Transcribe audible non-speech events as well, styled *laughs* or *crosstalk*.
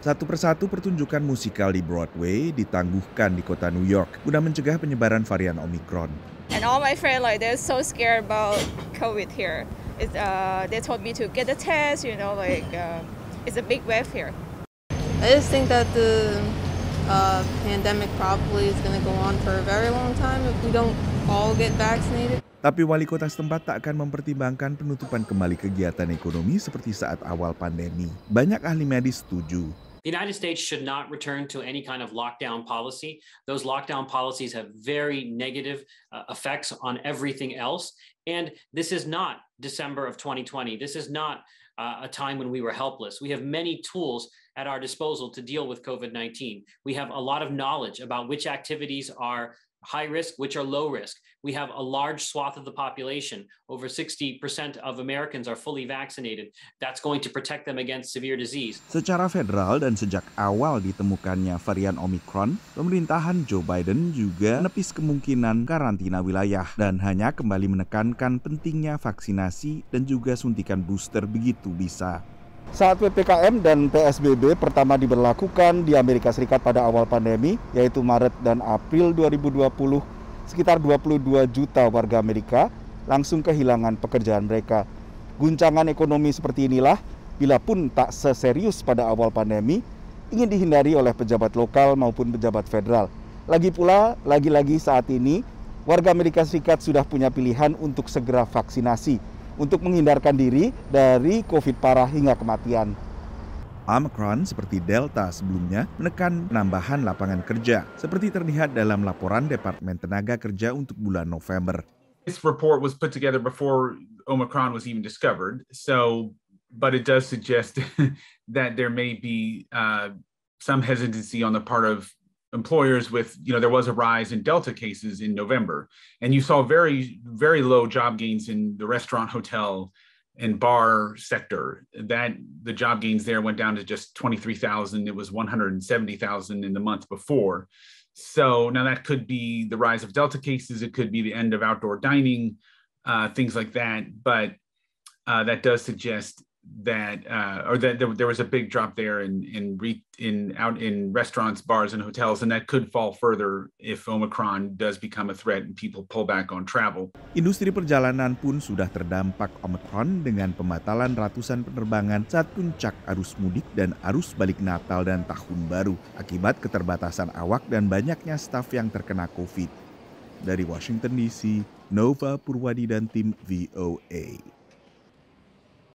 Satu persatu pertunjukan musikal di Broadway ditangguhkan di kota New York guna mencegah penyebaran varian Omicron. And all my friends like they're so scared about COVID here. It, uh, they told me to get a test, you know, like uh, it's a big wave here. I just think that the uh, pandemic probably is going to go on for a very long time if we don't all get vaccinated. Tapi wali kota setempat tak akan mempertimbangkan penutupan kembali kegiatan ekonomi seperti saat awal pandemi. Banyak ahli medis setuju The United States should not return to any kind of lockdown policy. Those lockdown policies have very negative uh, effects on everything else. And this is not December of 2020. This is not uh, a time when we were helpless. We have many tools at our disposal to deal with COVID 19. We have a lot of knowledge about which activities are high risk, which are low risk. We have a large swath of the population. Over 60% of Americans are fully vaccinated. That's going to protect them against severe disease. Secara federal dan sejak awal ditemukannya varian Omicron, pemerintahan Joe Biden juga menepis kemungkinan karantina wilayah dan hanya kembali menekankan pentingnya vaksinasi dan juga suntikan booster begitu bisa. Saat PPKM dan PSBB pertama diberlakukan di Amerika Serikat pada awal pandemi, yaitu Maret dan April 2020, sekitar 22 juta warga Amerika langsung kehilangan pekerjaan mereka. Guncangan ekonomi seperti inilah, bila pun tak seserius pada awal pandemi, ingin dihindari oleh pejabat lokal maupun pejabat federal. Lagi pula, lagi-lagi saat ini, warga Amerika Serikat sudah punya pilihan untuk segera vaksinasi untuk menghindarkan diri dari COVID parah hingga kematian. Omicron seperti Delta sebelumnya menekan penambahan lapangan kerja, seperti terlihat dalam laporan Departemen Tenaga Kerja untuk bulan November. This report was put together before Omicron was even discovered, so but it does suggest *laughs* that there may be uh, some hesitancy on the part of employers with you know there was a rise in delta cases in november and you saw very very low job gains in the restaurant hotel and bar sector that the job gains there went down to just 23,000 it was 170,000 in the month before so now that could be the rise of delta cases it could be the end of outdoor dining uh, things like that but uh, that does suggest that uh, or that there, there, was a big drop there in in re, in out in restaurants, bars, and hotels, and that could fall further if Omicron does become a threat and people pull back on travel. Industri perjalanan pun sudah terdampak Omicron dengan pembatalan ratusan penerbangan saat puncak arus mudik dan arus balik Natal dan Tahun Baru akibat keterbatasan awak dan banyaknya staf yang terkena COVID. Dari Washington DC, Nova Purwadi dan tim VOA.